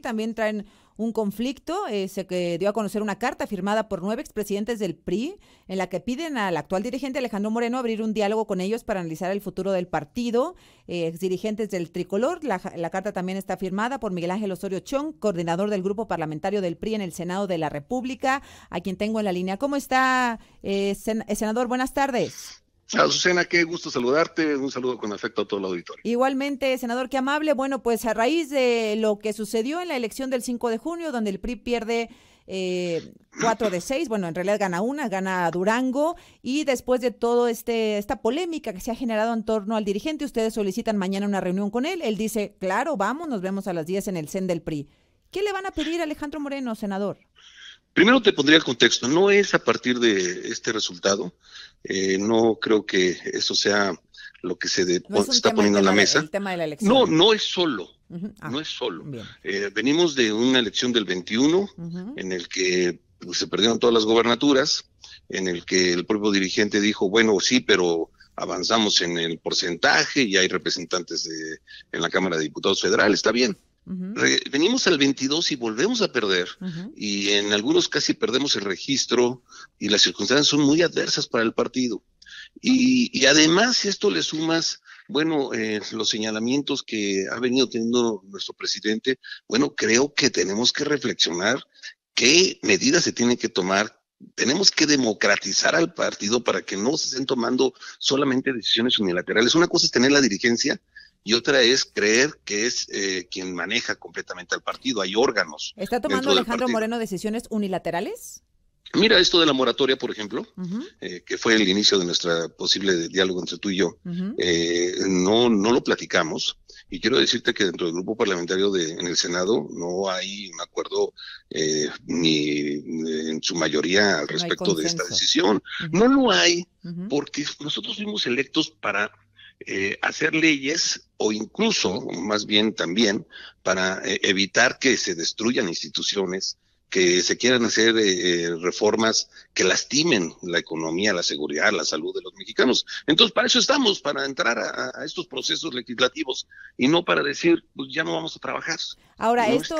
también traen un conflicto. Eh, se que dio a conocer una carta firmada por nueve expresidentes del PRI en la que piden al actual dirigente Alejandro Moreno abrir un diálogo con ellos para analizar el futuro del partido. Eh, ex dirigentes del tricolor. La, carta también está firmada por Miguel Ángel Osorio Chong, coordinador del grupo parlamentario del PRI en el Senado de la República, a quien tengo en la línea. ¿Cómo está, eh, eh senador? Buenas tardes. Azucena, qué gusto saludarte. Un saludo con afecto a todo el auditorio. Igualmente, senador, qué amable. Bueno, pues a raíz de lo que sucedió en la elección del 5 de junio, donde el PRI pierde eh, 4 de 6, bueno, en realidad gana una, gana Durango, y después de todo este esta polémica que se ha generado en torno al dirigente, ustedes solicitan mañana una reunión con él, él dice, claro, vamos, nos vemos a las 10 en el CEN del PRI. ¿Qué le van a pedir a Alejandro Moreno, senador? Primero te pondría el contexto, no es a partir de este resultado, eh, no creo que eso sea lo que se está poniendo en la mesa. No, no es solo, ah, no es solo. Eh, venimos de una elección del 21 en el que se perdieron todas las gobernaturas, en el que el propio dirigente dijo, bueno, sí, pero avanzamos en el porcentaje y hay representantes en la Cámara de Diputados Federal, está bien. Venimos al 22 y volvemos a perder. Y en algunos casi perdemos el registro y las circunstancias son muy adversas para el partido. Y, además, si esto le sumas, bueno, eh, los señalamientos que ha venido teniendo nuestro presidente, bueno, creo que tenemos que reflexionar qué medidas se tienen que tomar, tenemos que democratizar al partido para que no se estén tomando solamente decisiones unilaterales. Una cosa es tener la dirigencia y otra es creer que es eh, quien maneja completamente al partido. Hay órganos. ¿Está tomando Alejandro Moreno decisiones unilaterales? Mira, esto de la moratoria, por ejemplo, eh, que fue el inicio de nuestro posible diálogo entre tú y yo, eh, no, no lo platicamos. Y quiero decirte que dentro del grupo parlamentario de, en el Senado no hay un acuerdo ni en su mayoría al respecto de esta decisión. No lo hay porque nosotros fuimos electos para eh, hacer leyes o incluso, más bien también, para eh, evitar que se destruyan instituciones, que se quieran hacer eh, eh, reformas que lastimen la economía, la seguridad, la salud de los mexicanos. Entonces, para eso estamos, para entrar a, estos procesos legislativos y no para decir, pues ya no vamos a trabajar. Ahora, esto,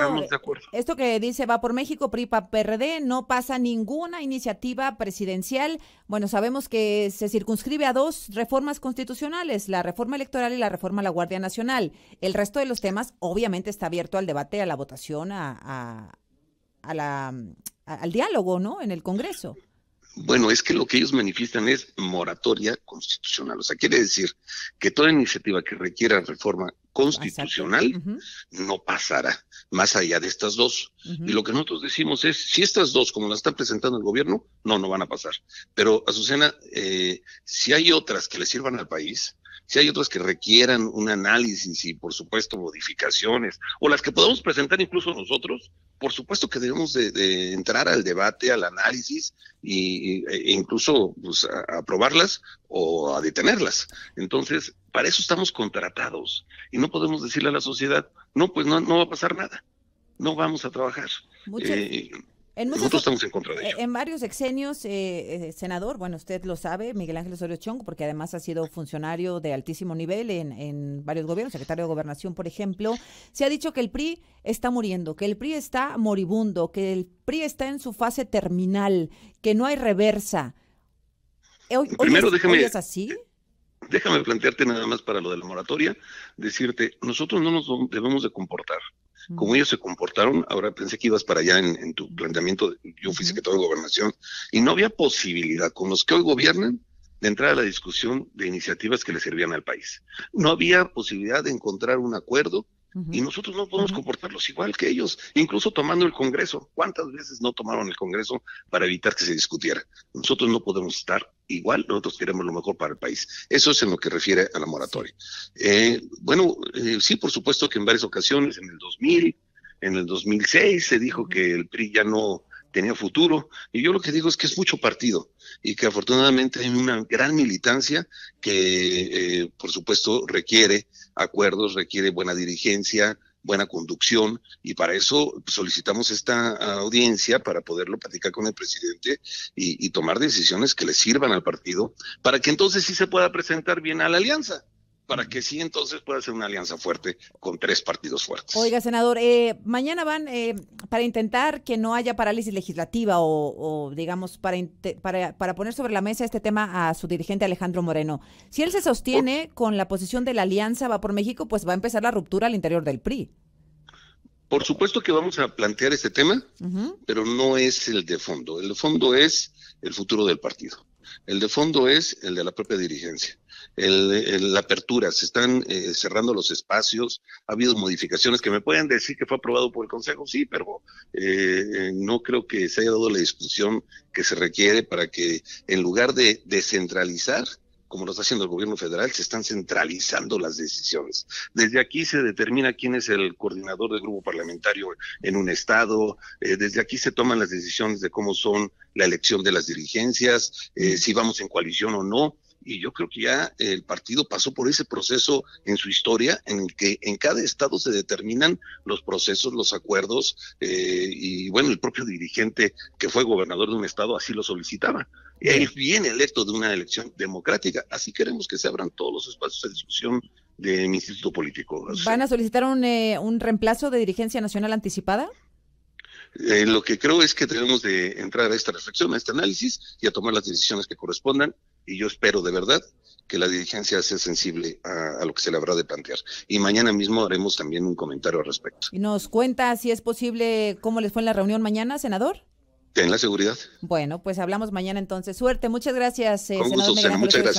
esto que dice va por México, PRIPA, PRD, no pasa ninguna iniciativa presidencial. Bueno, sabemos que se circunscribe a dos reformas constitucionales, la reforma electoral y la reforma a la Guardia Nacional. El resto de los temas obviamente está abierto al debate, a la votación, a la, al diálogo, ¿no? En el Congreso. Bueno, es que lo que ellos manifiestan es moratoria constitucional. O sea, quiere decir que toda iniciativa que requiera reforma constitucional no pasará más allá de estas dos. Y lo que nosotros decimos es, si estas dos, como las está presentando el gobierno, no, no van a pasar. Pero, Azucena, eh, si hay otras que le sirvan al país, si hay otras que requieran un análisis y por supuesto modificaciones, o las que podamos presentar incluso nosotros, por supuesto que debemos de, entrar al debate, al análisis y, e incluso pues, aprobarlas o a detenerlas. Entonces, para eso estamos contratados y no podemos decirle a la sociedad, no, pues no, no va a pasar nada, no vamos a trabajar. Muchas... Eh, en Nosotros estamos en contra de eh, En varios exenios, eh, eh, senador, bueno, usted lo sabe, Miguel Ángel Osorio Chong, porque además ha sido funcionario de altísimo nivel en, varios gobiernos, secretario de Gobernación, por ejemplo, se ha dicho que el PRI está muriendo, que el PRI está moribundo, que el PRI está en su fase terminal, que no hay reversa. Primero, así? Déjame plantearte nada más para lo de la moratoria, decirte, nosotros no nos debemos de comportar como ellos se comportaron, ahora pensé que ibas para allá en, tu planteamiento, yo fui secretario de gobernación, y no había posibilidad con los que hoy gobiernan de entrar a la discusión de iniciativas que le servían al país. No había posibilidad de encontrar un acuerdo y nosotros no podemos comportarlos igual que ellos, incluso tomando el Congreso. ¿Cuántas veces no tomaron el Congreso para evitar que se discutiera? Nosotros no podemos estar igual, nosotros queremos lo mejor para el país. Eso es en lo que refiere a la moratoria. Eh, bueno, eh, sí, por supuesto que en varias ocasiones, en el 2000, en el 2006 se dijo que el PRI ya no tenía futuro. Y yo lo que digo es que es mucho partido y que afortunadamente hay una gran militancia que, eh, por supuesto, requiere acuerdos, requiere buena dirigencia, buena conducción y para eso solicitamos esta audiencia para poderlo platicar con el presidente y, y tomar decisiones que le sirvan al partido para que entonces sí se pueda presentar bien a la alianza para que sí entonces pueda ser una alianza fuerte con tres partidos fuertes. Oiga, senador, eh, mañana van eh, para intentar que no haya parálisis legislativa o, digamos, para, para, poner sobre la mesa este tema a su dirigente Alejandro Moreno. Si él se sostiene con la posición de la alianza va por México, pues va a empezar la ruptura al interior del PRI. Por supuesto que vamos a plantear este tema, pero no es el de fondo. El de fondo es el futuro del partido. El de fondo es el de la propia dirigencia. la apertura, se están eh, cerrando los espacios, ha habido modificaciones que me pueden decir que fue aprobado por el Consejo, sí, pero eh, eh, no creo que se haya dado la discusión que se requiere para que en lugar de descentralizar, como lo está haciendo el gobierno federal, se están centralizando las decisiones. Desde aquí se determina quién es el coordinador del grupo parlamentario en un estado, eh, desde aquí se toman las decisiones de cómo son la elección de las dirigencias, eh, si vamos en coalición o no. Y yo creo que ya el partido pasó por ese proceso en su historia, en el que en cada estado se determinan los procesos, los acuerdos, eh, y bueno, el propio dirigente que fue gobernador de un estado así lo solicitaba. Y eh, ahí viene el de una elección democrática. Así queremos que se abran todos los espacios de discusión del instituto político. ¿Van a solicitar un, eh, un reemplazo de dirigencia nacional anticipada? Eh, lo que creo es que tenemos de entrar a esta reflexión, a este análisis y a tomar las decisiones que correspondan. Y yo espero de verdad que la dirigencia sea sensible a, a, lo que se le habrá de plantear. Y mañana mismo haremos también un comentario al respecto. ¿Y nos cuenta si es posible cómo les fue en la reunión mañana, senador? en la seguridad. Bueno, pues hablamos mañana entonces. Suerte, muchas gracias. Eh, muchas gracias.